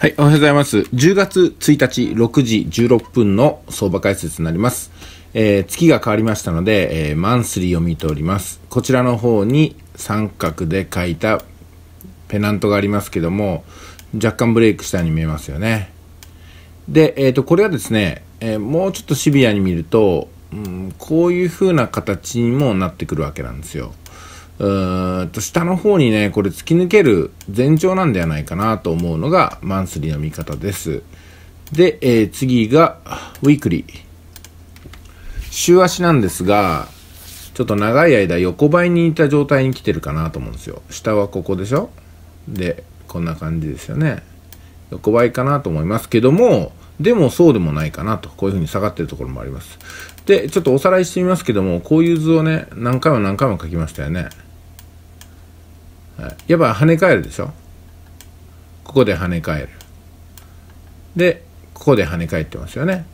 はい、おはようございます。10月1日6時16分の相場解説になります。えー、月が変わりましたので、えー、マンスリーを見ております。こちらの方に三角で書いたペナントがありますけども、若干ブレイクしたように見えますよね。で、えっ、ー、と、これはですね、えもうちょっとシビアに見ると、うん、こういう風な形にもなってくるわけなんですよ。うーんと下の方にね、これ突き抜ける前兆なんではないかなと思うのがマンスリーの見方です。で、えー、次がウィークリー。週足なんですが、ちょっと長い間横ばいにいた状態に来てるかなと思うんですよ。下はここでしょで、こんな感じですよね。横ばいかなと思いますけども、でもそうでもないかなと、こういう風に下がってるところもあります。で、ちょっとおさらいしてみますけども、こういう図をね、何回も何回も書きましたよね。やっぱ跳ね返るでしょここで跳ね返る。で、ここで跳ね返ってますよね。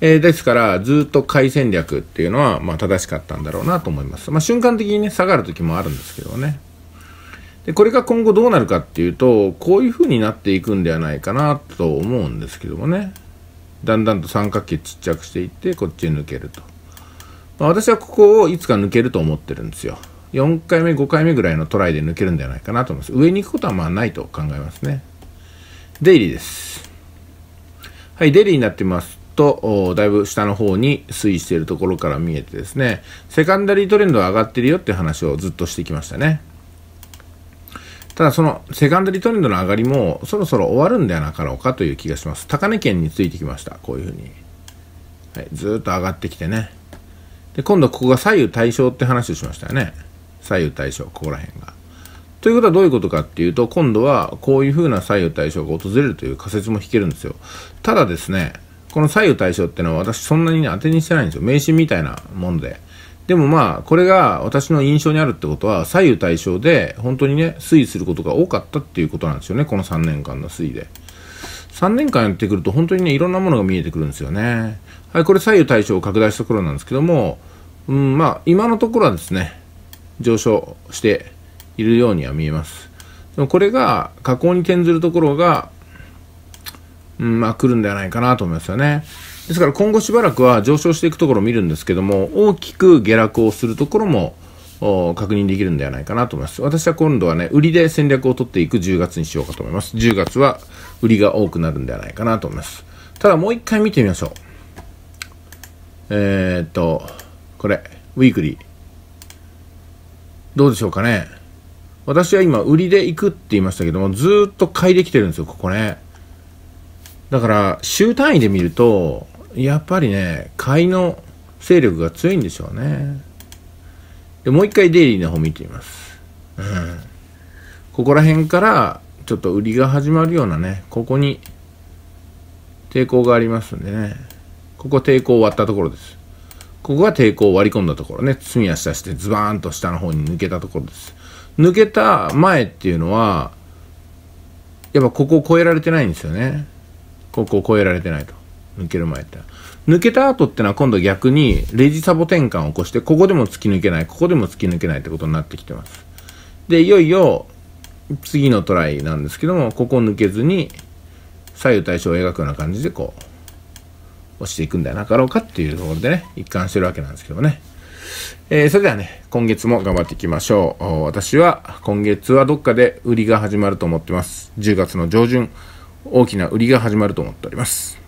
えー、ですから、ずっと回戦略っていうのは、まあ、正しかったんだろうなと思います。まあ、瞬間的にね、下がる時もあるんですけどね。で、これが今後どうなるかっていうと、こういう風になっていくんではないかなと思うんですけどもね。だんだんと三角形ちっちゃくしていって、こっちに抜けると。まあ、私はここをいつか抜けると思ってるんですよ。4回目、5回目ぐらいのトライで抜けるんじゃないかなと思います。上に行くことはまあないと考えますね。デイリーです。はい、デイリーになってますと、だいぶ下の方に推移しているところから見えてですね、セカンダリートレンドは上がってるよって話をずっとしてきましたね。ただそのセカンダリートレンドの上がりもそろそろ終わるんではなかろうかという気がします。高値圏についてきました。こういうふうに。はい、ずっと上がってきてね。で、今度ここが左右対称って話をしましたよね。左右対称ここら辺が。ということはどういうことかっていうと今度はこういうふうな左右対称が訪れるという仮説も引けるんですよ。ただですねこの左右対称ってのは私そんなに、ね、当てにしてないんですよ迷信みたいなもんで。でもまあこれが私の印象にあるってことは左右対称で本当にね推移することが多かったっていうことなんですよねこの3年間の推移で。3年間やってくると本当にね、いろんなものが見えてくるんですよね。はい、これ左右対称を拡大した頃なんですけども、うん、まあ、今のところはですね、上昇しているようには見えます。でもこれが下降に転ずるところが、うん、まあ来るんではないかなと思いますよね。ですから今後しばらくは上昇していくところを見るんですけども、大きく下落をするところも確認できるんではないかなと思います。私は今度はね、売りで戦略を取っていく10月にしようかと思います。10月は売りが多くなるんではないかなと思います。ただもう一回見てみましょう。えー、っと、これ、ウィークリー。どうでしょうかね。私は今、売りで行くって言いましたけども、ずっと買いできてるんですよ、ここね。だから、週単位で見ると、やっぱりね、買いの勢力が強いんでしょうね。で、もう一回デイリーの方見てみます。うん。ここら辺から、ちょっと売りが始まるようなね、ここに抵抗がありますんでね。ここ抵抗終わったところです。ここが抵抗を割り込んだところね。隅足出してズバーンと下の方に抜けたところです。抜けた前っていうのは、やっぱここを超えられてないんですよね。ここを超えられてないと。抜ける前って。抜けた後ってのは今度逆にレジサボ転換を起こして、ここでも突き抜けない、ここでも突き抜けないってことになってきてます。で、いよいよ次のトライなんですけども、ここを抜けずに左右対称を描くような感じでこう落ちていくんではなかろうかっていうところでね、一貫してるわけなんですけどね。えー、それではね、今月も頑張っていきましょう。私は今月はどっかで売りが始まると思ってます。10月の上旬、大きな売りが始まると思っております。